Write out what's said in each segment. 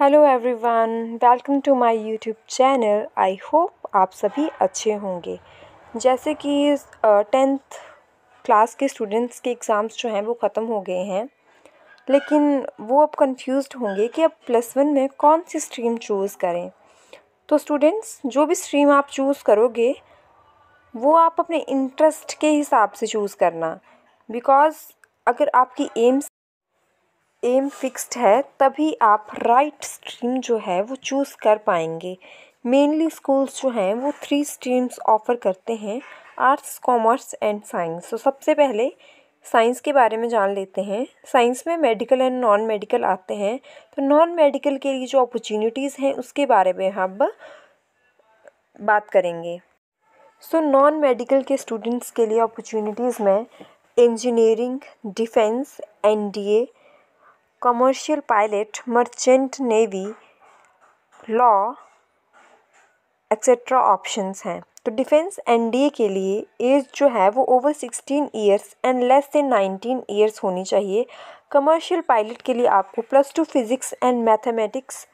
hello everyone welcome to my YouTube channel I hope आप सभी अच्छे होंगे जैसे कि टेंथ क्लास के स्टूडेंट्स के एग्ज़ाम्स जो हैं वो ख़त्म हो गए हैं लेकिन वो अब कंफ्यूज्ड होंगे कि अब प्लस वन में कौन सी स्ट्रीम चूज़ करें तो स्टूडेंट्स जो भी स्ट्रीम आप चूज़ करोगे वो आप अपने इंटरेस्ट के हिसाब से चूज़ करना बिकॉज़ अगर आपकी एम्स एम फिक्स्ड है तभी आप राइट स्ट्रीम जो है वो चूज़ कर पाएंगे मेनली स्कूल्स जो हैं वो थ्री स्ट्रीम्स ऑफ़र करते हैं आर्ट्स कॉमर्स एंड साइंस तो सबसे पहले साइंस के बारे में जान लेते हैं साइंस में मेडिकल एंड नॉन मेडिकल आते हैं तो नॉन मेडिकल के लिए जो अपॉर्चुनिटीज़ हैं उसके बारे में हम बात करेंगे सो नॉन मेडिकल के स्टूडेंट्स के लिए अपॉर्चुनिटीज़ में engineering defence NDA commercial pilot, merchant navy, law etcetera options हैं तो डिफेंस एनडीए के लिए एज जो है वो over sixteen years and less than nineteen years होनी चाहिए कमर्शियल पायलट के लिए आपको plus two physics and mathematics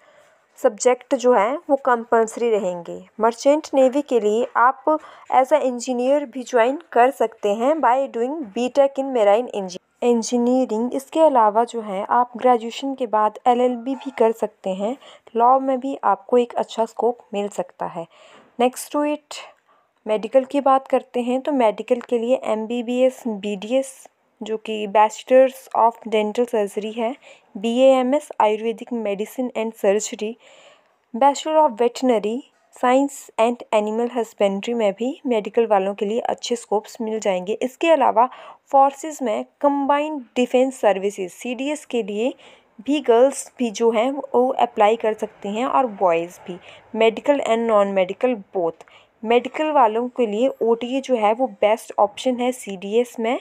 subject जो है वो कंपलसरी रहेंगे मर्चेंट नेवी के लिए आप एज अ इंजीनियर भी ज्वाइन कर सकते हैं by doing B tech in marine engineer engineering इसके अलावा जो है आप ग्रेजुएशन के बाद एल एल बी भी कर सकते हैं लॉ में भी आपको एक अच्छा स्कोप मिल सकता है नेक्स्ट टू इट मेडिकल की बात करते हैं तो मेडिकल के लिए M B B S B D S जो कि बैचलर्स ऑफ डेंटल सर्जरी है B M S Ayurvedic medicine and surgery bachelor of veterinary science and animal husbandry में भी मेडिकल वालों के लिए अच्छे स्कोप्स मिल जाएंगे इसके अलावा फोर्सेस में कंबाइंड डिफेंस सर्विसेज सीडीएस के लिए भी गर्ल्स भी जो हैं वो अप्लाई कर सकती हैं और बॉयज़ भी medical and non medical both medical वालों के लिए ओ जो है वो बेस्ट ऑप्शन है सी में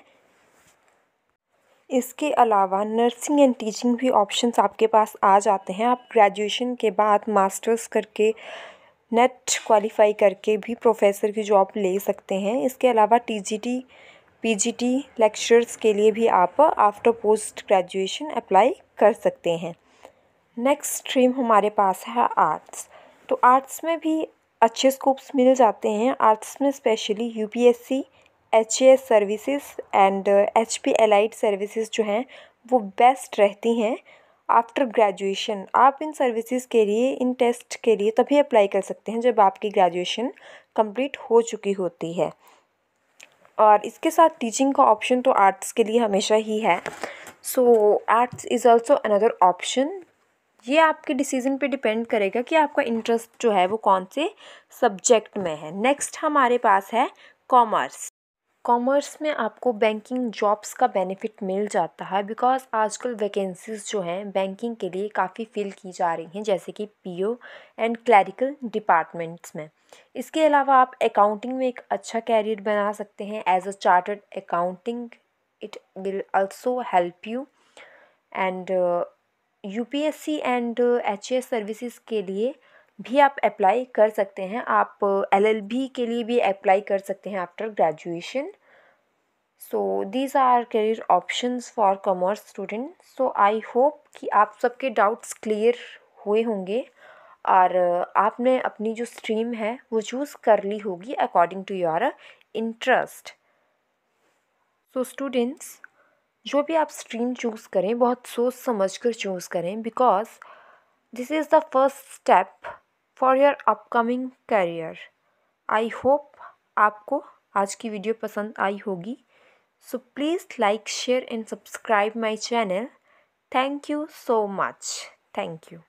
इसके अलावा नर्सिंग एंड टीचिंग भी ऑप्शंस आपके पास आ जाते हैं आप ग्रेजुएशन के बाद मास्टर्स करके नेट क्वालिफ़ाई करके भी प्रोफेसर की जॉब ले सकते हैं इसके अलावा T G T P G T के लिए भी आप आफ्टर पोस्ट ग्रेजुएशन अप्लाई कर सकते हैं नेक्स्ट स्ट्रीम हमारे पास है आर्ट्स तो आर्ट्स में भी अच्छे स्कोप्स मिल जाते हैं आर्ट्स में specially U P S C H A S services and H P allied services जो हैं वो बेस्ट रहती हैं आफ्टर ग्रेजुएशन आप इन सर्विसेज के लिए इन टेस्ट के लिए तभी अप्लाई कर सकते हैं जब आपकी ग्रेजुएशन कंप्लीट हो चुकी होती है और इसके साथ टीचिंग का ऑप्शन तो आर्ट्स के लिए हमेशा ही है so arts is also another option ये आपके डिसीजन पे डिपेंड करेगा कि आपका इंटरेस्ट जो है वो कौन से सब्जेक्ट में है नेक्स्ट हमारे पास है कॉमर्स कॉमर्स में आपको बैंकिंग जॉब्स का बेनिफिट मिल जाता है बिकॉज़ आजकल वैकेंसीज़ जो हैं बैंकिंग के लिए काफ़ी फ़िल की जा रही हैं जैसे कि पीओ एंड क्लैरिकल डिपार्टमेंट्स में इसके अलावा आप अकाउंटिंग में एक अच्छा कैरियर बना सकते हैं as a chartered accounting it will also help you and UPSC and H services के लिए भी आप अप्लाई कर सकते हैं आप एल एल बी के लिए भी अप्लाई कर सकते हैं after graduation so these are career options for commerce student so I hope कि आप सबके डाउट्स क्लियर हुए होंगे और uh, आपने अपनी जो स्ट्रीम है वो चूज़ कर ली होगी according to your interest so students जो भी आप स्ट्रीम चूज़ करें बहुत सोच समझ कर चूज़ करें because this is the first step for your upcoming career I hope आपको आज की वीडियो पसंद आई होगी so please like share and subscribe my channel thank you so much thank you